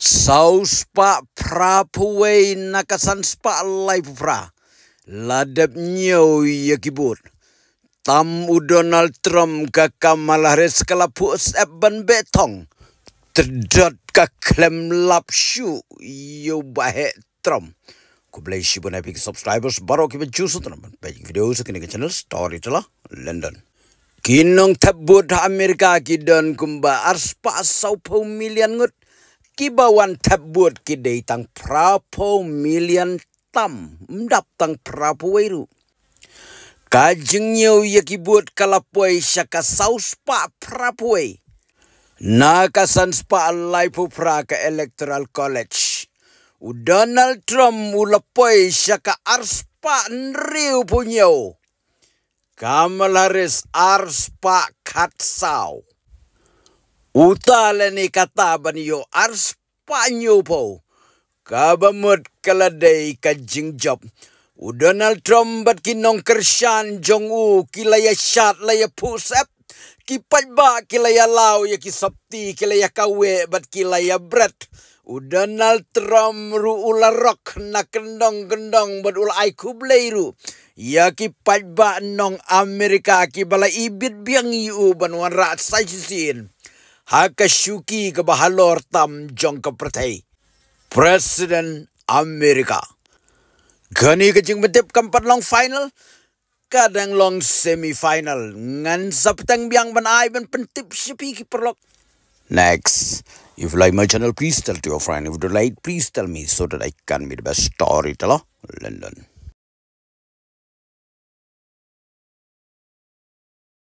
Saus nakasan spa nakasanspa Pra Ladap nyau ya kibur. Tam u Donald Trump ka Kamala Harris kalapu betong. Terdot ka klem lap syu yo bahe Trump. Ku belai shi bunai subscribers baru kiba jusu teman. Baik video sekini ke channel story telah London. Kinong tebut Amerika kidon kumba arspa sau pemilihan ngut kibawan tabut kidei tang prapo million tam mdap tang prapo weru. Kajeng nyau yakibut kalapoi syaka sauspa na Nakasan spa alai pra ke Electoral College. U Donald Trump ulapoi syaka arspa nriu punyau. kamalares Harris arspa katsau utale ni kataban yo ars panyo po. Kabamut kaladay ka job. U Donald Trump bat kinong kershan jong u kilaya shat laya pusep. Kipat ba kilaya lau ya kisapti kilaya kawe bat kilaya bret. U Donald Trump ru ularok na kendong-kendong bat ula ai kubleiru. Ya kipat nong Amerika kibala ibit biang iu ban rat sajisin. Hakashuki ke tam jong ke pertai. Presiden Amerika. Gani kecing betip keempat long final. Kadang long semifinal. Ngan sapetang biang ban ai ban pentip sepi kiperlok. Next. If you like my channel, please tell to your friend. If you like, please tell me so that I can be the best story storyteller. London.